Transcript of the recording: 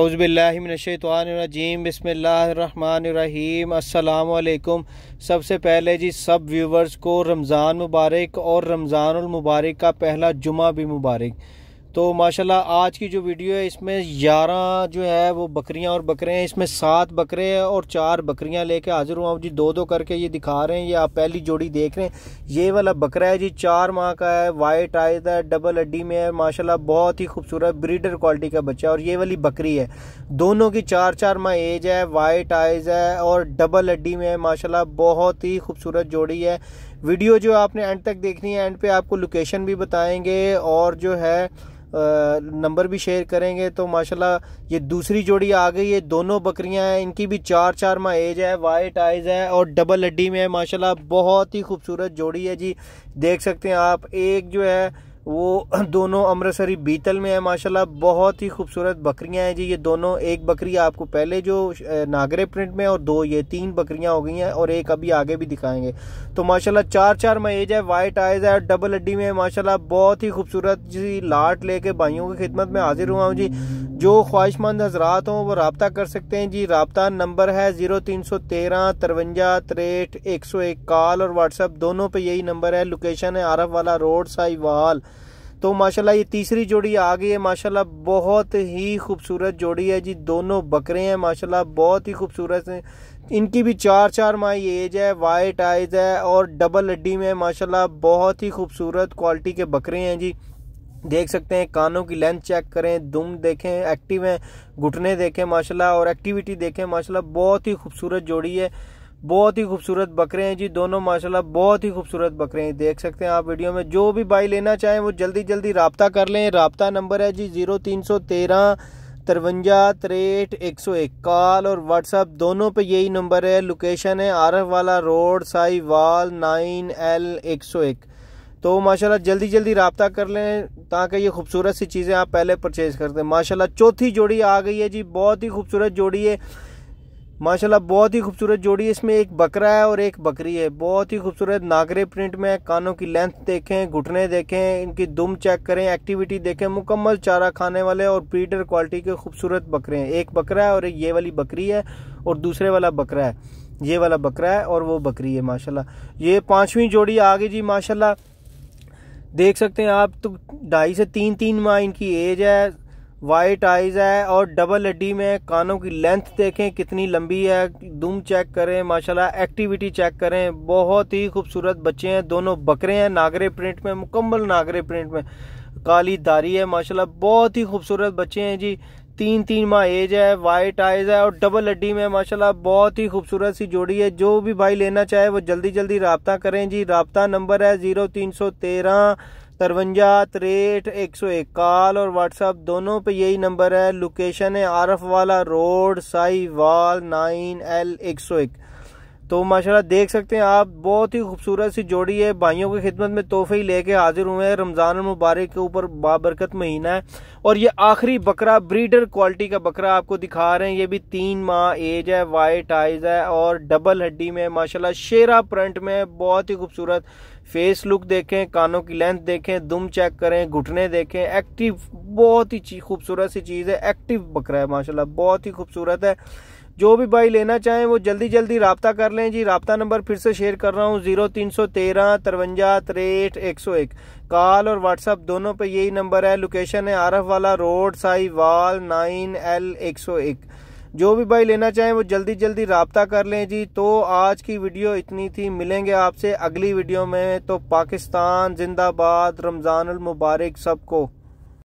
हौज़बिल्लिमिनशैतवानरजीम बसमीम अल्लाम सबसे पहले जी सब व्यूवर्स को रमज़ान मुबारक और रमज़ानमबारक का पहला जुमा भी मुबारक तो माशाल्लाह आज की जो वीडियो है इसमें ग्यारह जो है वो बकरियां और बकरे हैं इसमें सात बकरे हैं और चार बकरियां लेके हाजिर हुआ जी दो दो करके ये दिखा रहे हैं ये आप पहली जोड़ी देख रहे हैं ये वाला बकरा है जी चार माह का है वाइट आयद है डबल हड्डी में है माशाल्लाह बहुत ही खूबसूरत ब्रीडर क्वालिटी का बच्चा है और ये वाली बकरी है दोनों की चार चार माह एज है वाइट आइज है और डबल हड्डी में है माशाला बहुत ही खूबसूरत जोड़ी है वीडियो जो आपने एंड तक देखनी है एंड पे आपको लोकेशन भी बताएंगे और जो है नंबर भी शेयर करेंगे तो माशाल्लाह ये दूसरी जोड़ी आ गई है दोनों बकरियां हैं इनकी भी चार चार माह एज है वाइट आइज है और डबल हड्डी में है माशाल्लाह बहुत ही खूबसूरत जोड़ी है जी देख सकते हैं आप एक जो है वो दोनों अमृतसरी बीतल में है माशाल्लाह बहुत ही खूबसूरत बकरियां हैं जी ये दोनों एक बकरी आपको पहले जो नागरे प्रिंट में और दो ये तीन बकरियां हो गई हैं और एक अभी आगे भी दिखाएंगे तो माशाल्लाह चार चार महेज है वाइट आइज़ है डबल अड्डी में माशाल्लाह बहुत ही खूबसूरत जी लाट लेके भाइयों की खिदमत में हाजिर हुआ हूँ जी जो ख्वाहिशमंद हजरात हों वो रबता कर सकते हैं जी रबता नंबर है ज़ीरो तीन सौ तेरह तिरवंजा तिरठ एक सौ एक कॉल और व्हाट्सअप दोनों पे यही नंबर है लोकेशन है आरफ वाला रोड साहिवाल तो माशाल्लाह ये तीसरी जोड़ी आ गई है माशाल्लाह बहुत ही खूबसूरत जोड़ी है जी दोनों बकरे हैं माशाल्लाह बहुत ही खूबसूरत हैं इनकी भी चार चार माह एज है वाइट आइज है और डबल हड्डी में माशाल्लाह बहुत ही खूबसूरत क्वालिटी के बकरे हैं जी देख सकते हैं कानों की लेंथ चेक करें दुम देखें एक्टिव हैं घुटने देखें माशाल्लाह और एक्टिविटी देखें माशाल्लाह बहुत ही खूबसूरत जोड़ी है बहुत ही खूबसूरत बकरे हैं जी दोनों माशाल्लाह बहुत ही खूबसूरत बकरे हैं देख सकते हैं आप वीडियो में जो भी बाई लेना चाहें वो जल्दी जल्दी रबता कर लें रबता नंबर है जी ज़ीरो तीन सौ तेरह तिरवंजा तिरठ एक सौ एक कॉल और व्हाट्सअप दोनों पे यही नंबर है लोकेशन है आरफ वाला रोड साईवाल नाइन एल एक सौ एक तो माशाल्लाह जल्दी जल्दी रबता कर लें ताकि ये खूबसूरत सी चीज़ें आप पहले परचेज़ कर दें माशाल्लाह चौथी जोड़ी आ गई है जी बहुत ही खूबसूरत जोड़ी है माशाल्लाह बहुत ही खूबसूरत जोड़ी है इसमें एक बकरा है और एक बकरी है बहुत ही खूबसूरत नागरे प्रिंट में कानों की लेंथ देखें घुटने देखें इनकी दुम चेक करें एक्टिविटी देखें मुकम्मल चारा खाने वाले और पीटर क्वालिटी के खूबसूरत बकरे हैं एक बकरा है और एक ये वाली बकरी है और दूसरे वाला बकरा है ये वाला बकरा है और वो बकरी है माशाला ये पाँचवीं जोड़ी आ गई जी माशाला देख सकते हैं आप तो ढाई से तीन तीन माह इनकी एज है वाइट आइज है और डबल एडी में कानों की लेंथ देखें कितनी लंबी है दुम चेक करें माशाल्लाह एक्टिविटी चेक करें बहुत ही खूबसूरत बच्चे हैं दोनों बकरे हैं नागरे प्रिंट में मुकम्मल नागरे प्रिंट में काली दारी है माशाल्लाह बहुत ही खूबसूरत बच्चे हैं जी तीन तीन माह एज है वाइट आइज है और डबल हड्डी में माशाल्लाह बहुत ही खूबसूरत सी जोड़ी है जो भी भाई लेना चाहे वो जल्दी जल्दी रबता करें जी रबता नंबर है ज़ीरो तीन सौ तेरह तरवंजा तिरठ एक सौ एक कॉल और व्हाट्सअप दोनों पे यही नंबर है लोकेशन है आरफ वाला रोड साई वाल नाइन एल एक सौ एक तो माशाल्लाह देख सकते हैं आप बहुत ही खूबसूरत सी जोड़ी है भाइयों की खिदमत में तोहफे ही लेके हाजिर हुए हैं रमज़ान मुबारक के ऊपर बाबरकत महीना है और ये आखिरी बकरा ब्रीडर क्वालिटी का बकरा आपको दिखा रहे हैं ये भी तीन माह एज है वाइट आइज है और डबल हड्डी में माशाल्लाह शेरा प्रंट में बहुत ही खूबसूरत फेस लुक देखें कानों की लेंथ देखें दुम चेक करें घुटने देखें एक्टिव बहुत ही खूबसूरत सी चीज़ है एक्टिव बकरा है माशाल्लाह बहुत ही खूबसूरत है जो भी भाई लेना चाहें वो जल्दी जल्दी रबता कर लें जी रबता नंबर फिर से शेयर कर रहा हूँ जीरो तीन सौ तेरह तिरवंजा तिरठ एक सौ एक कॉल और व्हाट्सअप दोनों पे यही नंबर है लोकेशन है आरफ वाला रोड साईवाल नाइन एल एक सौ एक जो भी भाई लेना चाहें वो जल्दी जल्दी रबता कर लें जी तो आज की वीडियो इतनी थी मिलेंगे आपसे अगली वीडियो में तो पाकिस्तान जिंदाबाद रमज़ान मुबारक सबको